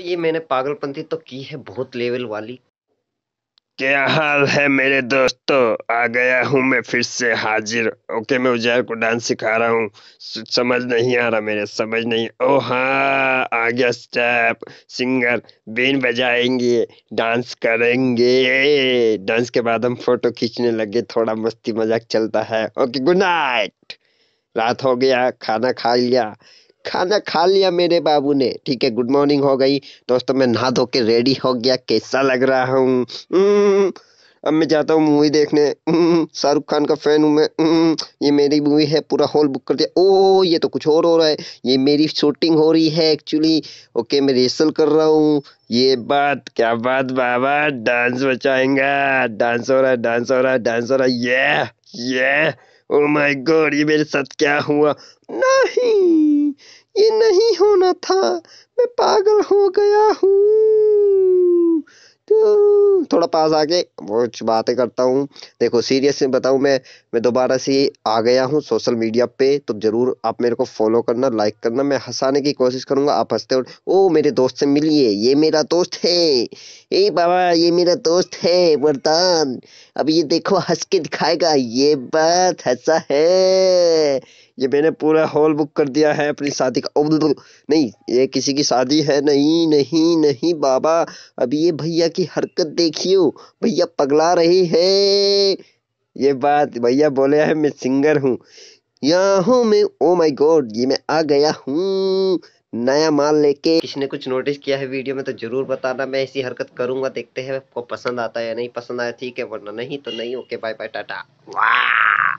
तो ये मैंने पागलपंती तो की है बहुत लेवल वाली क्या हाल है मेरे दोस्तों आ गया हूँ मैं फिर से हाजिर ओके मैं उजैर को डांस सिखा रहा हूँ समझ नहीं आ रहा मेरे समझ नहीं ओ हाँ आ गया स्टेप सिंगर बीन बजाएंगे डांस करेंगे डांस के बाद हम फोटो खींचने लगे थोड़ा मस्ती मजाक चलता है ओके गुड नाइट रात हो गया खाना खा लिया खाना खा लिया मेरे बाबू ने ठीक है गुड मॉर्निंग हो गई दोस्तों मैं नहा धो के रेडी हो गया कैसा लग रहा हूँ हम्म, अब मैं जाता हूँ मूवी देखने हम्म, शाहरुख खान का फ़ैन हूँ मैं हम्म, ये मेरी मूवी है पूरा हॉल बुक कर दिया ओ ये तो कुछ और हो रहा है ये मेरी शूटिंग हो रही है एक्चुअली ओके मैं रिहर्सल कर रहा हूँ ये बात क्या बात बाबा डांस बचाएंगा डांस हो रहा है डांस हो रहा है डांस हो रहा है ये ये ओ माय गॉड ये मेरे साथ क्या हुआ नहीं गया हूँ थोड़ा पास आके कुछ बातें करता हूँ देखो सीरियस में बताऊँ मैं मैं दोबारा से आ गया हूँ सोशल मीडिया पे तो ज़रूर आप मेरे को फॉलो करना लाइक करना मैं हंसाने की कोशिश करूँगा आप हंसते हो ओ मेरे दोस्त से मिलिए ये मेरा दोस्त है ए बाबा ये मेरा दोस्त है वरदान अब ये देखो हंस के दिखाएगा ये बात हंसा है ये मैंने पूरा हॉल बुक कर दिया है अपनी शादी का तो नहीं ये किसी की शादी है नहीं नहीं नहीं बाबा अभी ये भैया की हरकत देखियो भैया पगला रही है ये बात भैया बोले है मैं सिंगर हूँ यहाँ मैं ओ माई गॉड ये मैं आ गया हूँ नया माल लेके किसने कुछ नोटिस किया है वीडियो में तो जरूर बताना मैं ऐसी हरकत करूंगा देखते हैं आपको पसंद आता है या नहीं पसंद आया ठीक है वरना नहीं तो नहीं ओके बाय बाय टाटा वाह